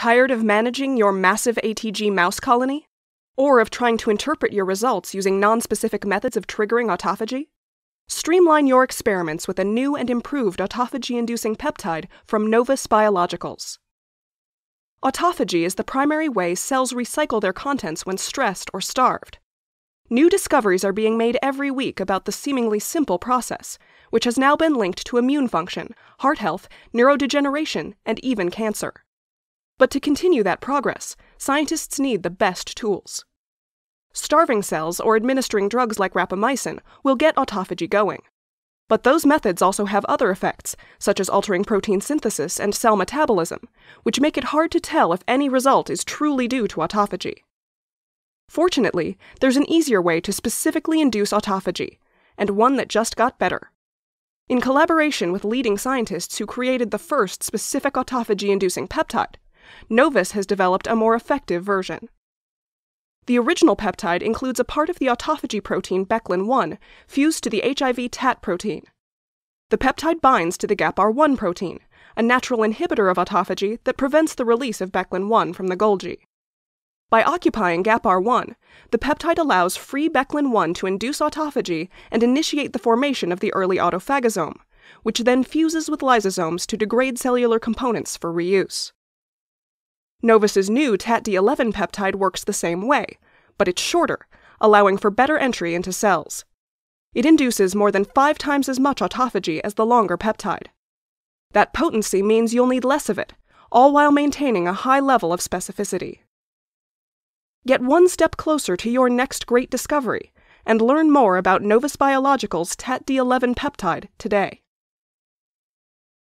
Tired of managing your massive ATG mouse colony? Or of trying to interpret your results using nonspecific methods of triggering autophagy? Streamline your experiments with a new and improved autophagy inducing peptide from Novus Biologicals. Autophagy is the primary way cells recycle their contents when stressed or starved. New discoveries are being made every week about the seemingly simple process, which has now been linked to immune function, heart health, neurodegeneration, and even cancer. But to continue that progress, scientists need the best tools. Starving cells or administering drugs like rapamycin will get autophagy going. But those methods also have other effects, such as altering protein synthesis and cell metabolism, which make it hard to tell if any result is truly due to autophagy. Fortunately, there's an easier way to specifically induce autophagy, and one that just got better. In collaboration with leading scientists who created the first specific autophagy inducing peptide, Novus has developed a more effective version. The original peptide includes a part of the autophagy protein Beclin 1 fused to the HIV TAT protein. The peptide binds to the GAPR1 protein, a natural inhibitor of autophagy that prevents the release of Beclin 1 from the Golgi. By occupying GAPR1, the peptide allows free Beclin 1 to induce autophagy and initiate the formation of the early autophagosome, which then fuses with lysosomes to degrade cellular components for reuse. Novus's new TATD11 peptide works the same way, but it's shorter, allowing for better entry into cells. It induces more than five times as much autophagy as the longer peptide. That potency means you'll need less of it, all while maintaining a high level of specificity. Get one step closer to your next great discovery and learn more about Novus Biological's TATD11 peptide today.